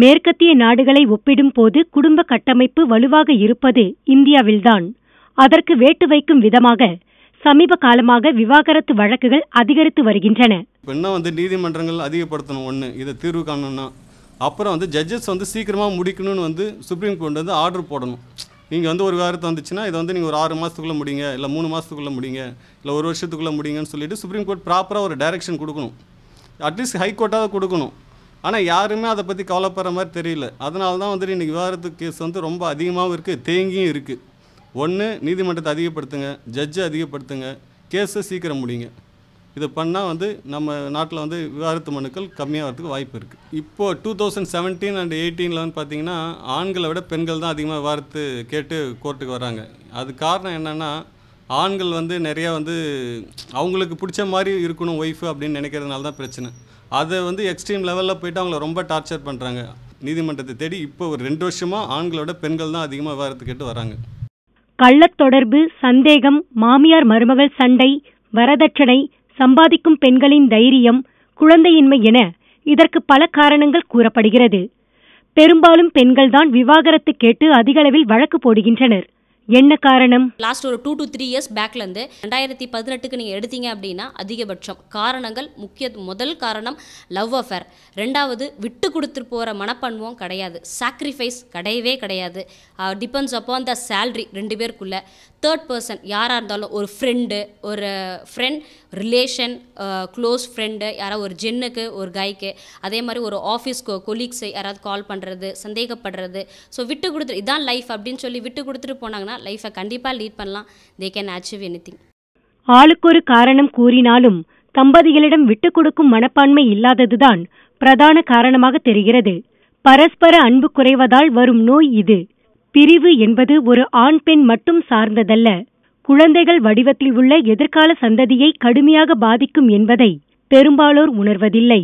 மேற்கத்திய நாடுகளை ஒப்பிடும்போது குடும்ப கட்டமைப்பு வலுவாக இருப்பது இந்தியாவில்தான் அதற்கு வேட்டு வைக்கும் விதமாக சமீப காலமாக விவாகரத்து வழக்குகள் அதிகரித்து வருகின்றன பெண்ணை வந்து நீதிமன்றங்கள் அதிகப்படுத்தணும் ஒன்று இதை தீர்வு காணணும்னா அப்புறம் வந்து ஜட்ஜஸ் வந்து சீக்கிரமாக முடிக்கணும்னு வந்து சுப்ரீம் கோர்ட் வந்து ஆர்டர் போடணும் நீங்கள் வந்து ஒரு விவகாரத்தை வந்துச்சுன்னா இதை வந்து நீங்கள் ஒரு ஆறு மாதத்துக்குள்ளே முடிங்க இல்லை மூணு மாதத்துக்குள்ளே முடிங்க இல்லை ஒரு வருஷத்துக்குள்ளே முடிங்கன்னு சொல்லிட்டு சுப்ரீம் கோர்ட் ப்ராப்பராக ஒரு டைரக்ஷன் கொடுக்கணும் அட்லீஸ்ட் ஹைகோர்ட்டாக கொடுக்கணும் ஆனால் யாருமே அதை பற்றி கவலைப்படுற மாதிரி தெரியல அதனால தான் வந்துட்டு இன்றைக்கி விவாதத்து கேஸ் வந்து ரொம்ப அதிகமாகவும் இருக்குது தேங்கியும் இருக்குது ஒன்று நீதிமன்றத்தை அதிகப்படுத்துங்க ஜட்ஜை அதிகப்படுத்துங்க கேஸை சீக்கிரம் முடியுங்க இதை பண்ணால் வந்து நம்ம நாட்டில் வந்து விவகாரத்து மனுக்கள் கம்மியாகிறதுக்கு வாய்ப்பு இருக்குது இப்போது டூ தௌசண்ட் செவன்டீன் அண்ட் எயிட்டீனில் வந்து பார்த்திங்கன்னா ஆண்களை விட பெண்கள் தான் அதிகமாக விவாதத்து கேட்டு கோர்ட்டுக்கு வராங்க அது காரணம் என்னென்னா ஆண்கள் வந்து நிறையா வந்து அவங்களுக்கு பிடிச்ச மாதிரி இருக்கணும் ஒய்ஃபு அப்படின்னு நினைக்கிறதுனால தான் பிரச்சனை அதை வந்து எக்ஸ்ட்ரீம் லெவலில் போயிட்டு அவங்கள ரொம்ப டார்ச்சர் பண்ணுறாங்க நீதிமன்றத்தை தேடி இப்போ ஒரு ரெண்டு வருஷமாக ஆண்களோட பெண்கள் தான் அதிகமாக விவகாரத்து கேட்டு வராங்க தொடர்பு சந்தேகம் மாமியார் மருமகள் சண்டை வரதட்சணை சம்பாதிக்கும் பெண்களின் தைரியம் குழந்தையின்மை என இதற்கு பல காரணங்கள் கூறப்படுகிறது பெரும்பாலும் பெண்கள்தான் விவாகரத்து கேட்டு அதிகளவில் வழக்கு போடுகின்றனர் என்ன காரணம் லாஸ்ட் ஒரு டூ டு த்ரீ இயர்ஸ் பேக்லேருந்து ரெண்டாயிரத்தி பதினெட்டுக்கு நீங்கள் எடுத்தீங்க அப்படின்னா அதிகபட்சம் காரணங்கள் முக்கிய முதல் காரணம் லவ் அஃபேர் ரெண்டாவது விட்டு கொடுத்து போகிற மனப்பன்மம் கிடையாது சாக்ரிஃபைஸ் கிடையவே கிடையாது டிபெண்ட்ஸ் அப்போ த சேல்ரி ரெண்டு பேருக்குள்ளே தேர்ட் பர்சன் யாராக இருந்தாலும் ஒரு ஃப்ரெண்டு ஒரு ஃப்ரெண்ட் ரிலேஷன் க்ளோஸ் ஃப்ரெண்டு யாராவது ஒரு ஜென்னுக்கு ஒரு கைக்கு அதே மாதிரி ஒரு ஆஃபீஸ்க்கு கொலீக்ஸை யாராவது கால் பண்ணுறது சந்தேகப்படுறது ஸோ விட்டு கொடுத்துரு இதான் லைஃப் அப்படின்னு சொல்லி விட்டு கொடுத்துட்டு போனாங்கன்னா பண்ணலாம் லைஃப்பை கண்டிப்பாக லீட் பண்ணலாம் they can achieve anything ஒரு காரணம் கூறினாலும் தம்பதிகளிடம் விட்டு கொடுக்கும் மனப்பான்மை இல்லாததுதான் பிரதான காரணமாக தெரிகிறது பரஸ்பர அன்பு குறைவதால் வரும் நோய் இது பிரிவு என்பது ஒரு ஆண் பெண் மட்டும் சார்ந்ததல்ல குழந்தைகள் வடிவத்தில் உள்ள எதிர்கால சந்ததியை கடுமையாக பாதிக்கும் என்பதை பெரும்பாலோர் உணர்வதில்லை